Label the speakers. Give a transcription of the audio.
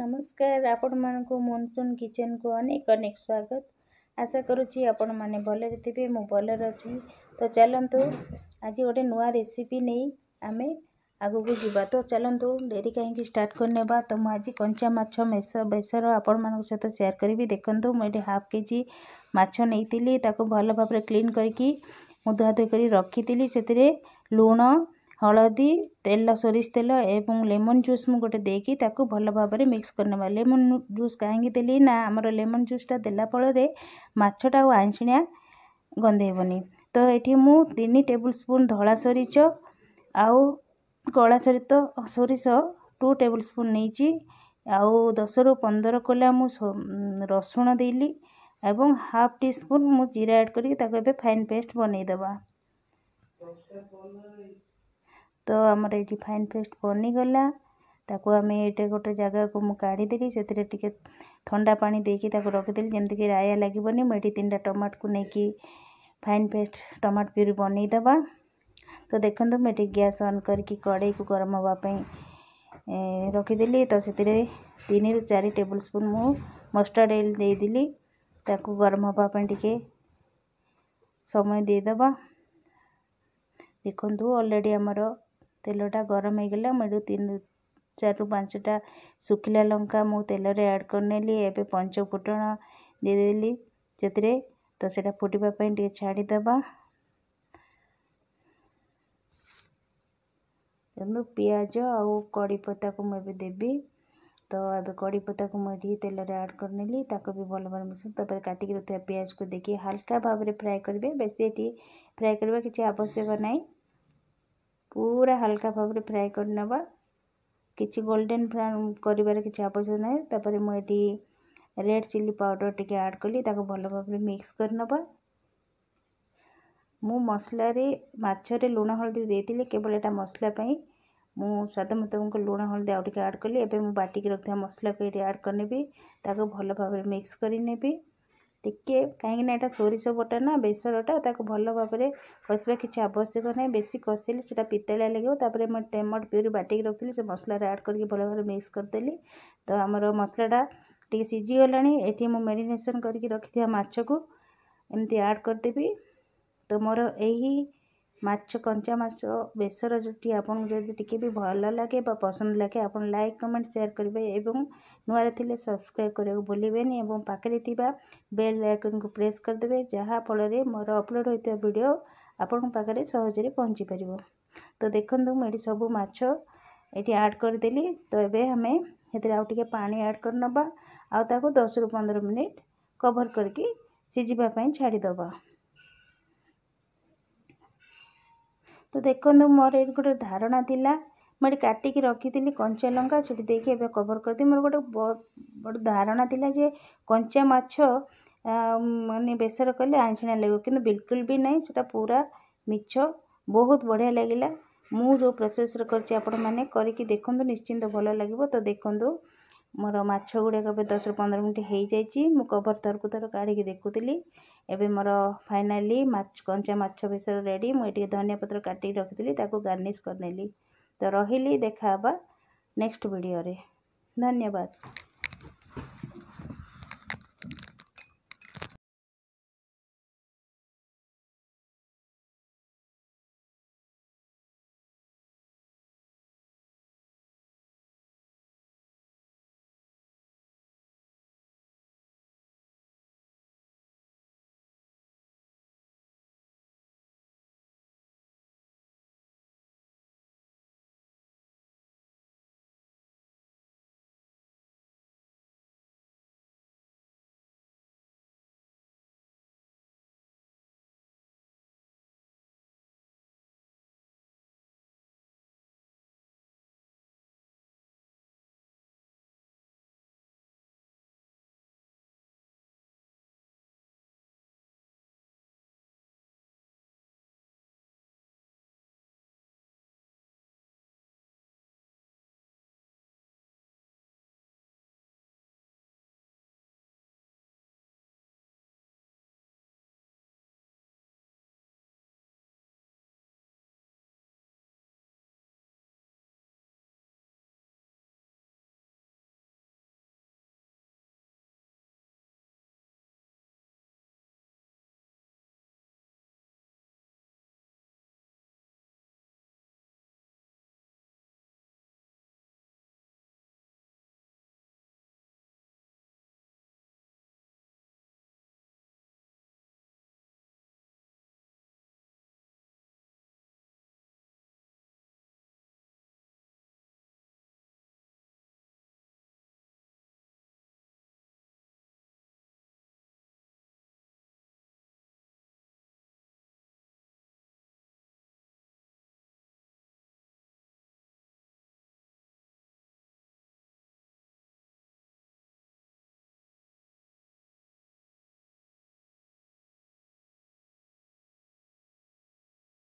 Speaker 1: ନମସ୍କାର ଆପଣମାନଙ୍କୁ ମନସୁନ୍ କିଚେନ୍କୁ ଅନେକ ଅନେକ ସ୍ୱାଗତ ଆଶା କରୁଛି ଆପଣମାନେ ଭଲରେ ଥିବେ ମୁଁ ଭଲରେ ଅଛି ତ ଚାଲନ୍ତୁ ଆଜି ଗୋଟେ ନୂଆ ରେସିପି ନେଇ ଆମେ ଆଗକୁ ଯିବା ତ ଚାଲନ୍ତୁ ଡେରି କାହିଁକି ଷ୍ଟାର୍ଟ କରିନେବା ତ ମୁଁ ଆଜି କଞ୍ଚା ମାଛ ମେସ ବେସର ଆପଣମାନଙ୍କ ସହିତ ସେୟାର କରିବି ଦେଖନ୍ତୁ ମୁଁ ଏଠି ହାଫ୍ କେଜି ମାଛ ନେଇଥିଲି ତାକୁ ଭଲ ଭାବରେ କ୍ଲିନ୍ କରିକି ମୁଁ ଧୁଆଧୁଇ କରି ରଖିଥିଲି ସେଥିରେ ଲୁଣ ହଳଦୀ ତେଲ ସୋରିଷ ତେଲ ଏବଂ ଲେମନ୍ ଜୁସ୍ ମୁଁ ଗୋଟେ ଦେଇକି ତାକୁ ଭଲ ଭାବରେ ମିକ୍ସ କରିନେବା ଲେମନ୍ ଜୁସ୍ କାହିଁକି ଦେଲି ନା ଆମର ଲେମନ୍ ଜୁସ୍ଟା ଦେଲା ଫଳରେ ମାଛଟା ଆଉ ଆଇଁଛିଣିଆ ଗନ୍ଧେଇବନି ତ ଏଠି ମୁଁ ତିନି ଟେବୁଲ୍ ସ୍ପୁନ୍ ଧଳା ସୋରିଷ ଆଉ କଳା ସରିତ ସୋରିଷ ଟୁ ଟେବୁଲ୍ ସ୍ପୁନ୍ ନେଇଛି ଆଉ ଦଶରୁ ପନ୍ଦର କଲା ମୁଁ ରସୁଣ ଦେଲି ଏବଂ ହାଫ୍ ଟି ସ୍ପୁନ୍ ମୁଁ ଜିରା ଆଡ଼୍ କରିକି ତାକୁ ଏବେ ଫାଇନ୍ ପେଷ୍ଟ ବନେଇଦେବା तो आम रिफाइन पेस्ट बनीगला ताको आम ये गोटे जगह को मुझीदेली से थंडा पा दे कि रखीदेली जमीक राय लगे मुझे तीन टाइम टमाट को लेकिन फाइन पेस्ट टमाटो प्यूरी बनईद तो देखते मुझे गैस अन करके कड़े को गरम हाँपी रखीदेली तो से चार टेबुल स्पून मस्टर्ड अएल देदेली गरम हाँपी टे समय देदेबा देखु अलरेडी आमर तेलटा गरम हो गला मुझे तीन चार पांचटा शुखला लंका मुझे तेल एड करनेली पंच फुटण देदेली से तो सीटा फुटापी छाड़ीद पिज आउ को मुझे देवी तो ये कड़ीपता को मुझे तेल एड करनेली भल भाव मिस काटिक पिज को देखिए हालाका भाव में फ्राए करेंगे बेस फ्राए करवा किसी आवश्यक नहीं ପୁରା ହାଲକା ଭାବରେ ଫ୍ରାଏ କରିନେବା କିଛି ଗୋଲ୍ଡେନ୍ ବ୍ରାଉନ୍ କରିବାର କିଛି ଆବଶ୍ୟକ ନାହିଁ ତାପରେ ମୁଁ ଏଠି ରେଡ଼୍ ଚିଲି ପାଉଡ଼ର୍ ଟିକେ ଆଡ଼୍ କଲି ତାକୁ ଭଲ ଭାବରେ ମିକ୍ସ କରିନେବା ମୁଁ ମସଲାରେ ମାଛରେ ଲୁଣ ହଳଦୀ ଦେଇଥିଲି କେବଳ ଏଇଟା ମସଲା ପାଇଁ ମୁଁ ସ୍ୱାଦ ମୁତାବକ ଲୁଣ ହଳଦୀ ଆଉ ଟିକେ ଆଡ଼୍ କଲି ଏବେ ମୁଁ ବାଟିକି ରଖିଥିବା ମସଲାକୁ ଏଠି ଆଡ଼୍ କରିନେବି ତାକୁ ଭଲ ଭାବରେ ମିକ୍ସ କରିନେବି ଟିକିଏ କାହିଁକିନା ଏଇଟା ସୋରିଷ ବଟା ନା ବେସରଟା ତାକୁ ଭଲ ଭାବରେ କଷିବା କିଛି ଆବଶ୍ୟକ ନାହିଁ ବେଶୀ କଷିଲେ ସେଇଟା ପିତାଳିଆ ଲାଗିବ ତାପରେ ମୁଁ ଟମାଟୋ ପ୍ୟୁରି ବାଟିକି ରଖିଥିଲି ସେ ମସଲାରେ ଆଡ଼୍ କରିକି ଭଲ ଭାବରେ ମିକ୍ସ କରିଦେଲି ତ ଆମର ମସଲାଟା ଟିକେ ସିଝିଗଲାଣି ଏଠି ମୁଁ ମ୍ୟାରିନେସନ୍ କରିକି ରଖିଥିବା ମାଛକୁ ଏମିତି ଆଡ଼୍ କରିଦେବି ତ ମୋର ଏହି ମାଛ କଞ୍ଚା ମାଛ ବେସର ରୁଟି ଆପଣଙ୍କୁ ଯଦି ଟିକେ ବି ଭଲ ଲାଗେ ବା ପସନ୍ଦ ଲାଗେ ଆପଣ ଲାଇକ୍ କମେଣ୍ଟ ସେୟାର କରିବେ ଏବଂ ନୂଆରେ ଥିଲେ ସବସ୍କ୍ରାଇବ୍ କରିବାକୁ ଭୁଲିବେନି ଏବଂ ପାଖରେ ଥିବା ବେଲ୍ ଆଇକନ୍କୁ ପ୍ରେସ୍ କରିଦେବେ ଯାହାଫଳରେ ମୋର ଅପଲୋଡ଼ ହୋଇଥିବା ଭିଡ଼ିଓ ଆପଣଙ୍କ ପାଖରେ ସହଜରେ ପହଞ୍ଚିପାରିବ ତ ଦେଖନ୍ତୁ ମୁଁ ଏଠି ସବୁ ମାଛ ଏଠି ଆଡ଼୍ କରିଦେଲି ତ ଏବେ ଆମେ ସେଥିରେ ଆଉ ଟିକେ ପାଣି ଆଡ଼୍ କରିନେବା ଆଉ ତାକୁ ଦଶରୁ ପନ୍ଦର ମିନିଟ୍ କଭର୍ କରିକି ସିଝିବା ପାଇଁ ଛାଡ଼ିଦେବା ତ ଦେଖନ୍ତୁ ମୋର ଏଇଠି ଗୋଟେ ଧାରଣା ଥିଲା ମୁଁ ଏଠି କାଟିକି ରଖିଥିଲି କଞ୍ଚା ଲଙ୍କା ସେଠି ଦେଇକି ଏବେ କଭର୍ କରିଦେବି ମୋର ଗୋଟେ ଗୋଟେ ଧାରଣା ଥିଲା ଯେ କଞ୍ଚା ମାଛ ମାନେ ବେସର କଲେ ଆଇଁଷିଣା ଲାଗିବ କିନ୍ତୁ ବିଲକୁଲ ବି ନାହିଁ ସେଟା ପୁରା ମିଛ ବହୁତ ବଢ଼ିଆ ଲାଗିଲା ମୁଁ ଯେଉଁ ପ୍ରୋସେସ୍ରେ କରିଛି ଆପଣମାନେ କରିକି ଦେଖନ୍ତୁ ନିଶ୍ଚିନ୍ତ ଭଲ ଲାଗିବ ତ ଦେଖନ୍ତୁ ମୋର ମାଛ ଗୁଡ଼ାକ ଏବେ ଦଶରୁ ପନ୍ଦର ମିନିଟ୍ ହେଇଯାଇଛି ମୁଁ କଭର୍ ଥରକୁ ଥର କାଢ଼ିକି ଦେଖୁଥିଲି ଏବେ ମୋର ଫାଇନାଲି କଞ୍ଚା ମାଛ ବେସର ରେଡ଼ି ମୁଁ ଏଠିକି ଧନିଆ ପତ୍ର କାଟିକି ରଖିଥିଲି ତାକୁ ଗାର୍ନିଶ୍ କରିନେଲି ତ ରହିଲି ଦେଖା ହେବା ନେକ୍ସଟ୍ ଭିଡ଼ିଓରେ ଧନ୍ୟବାଦ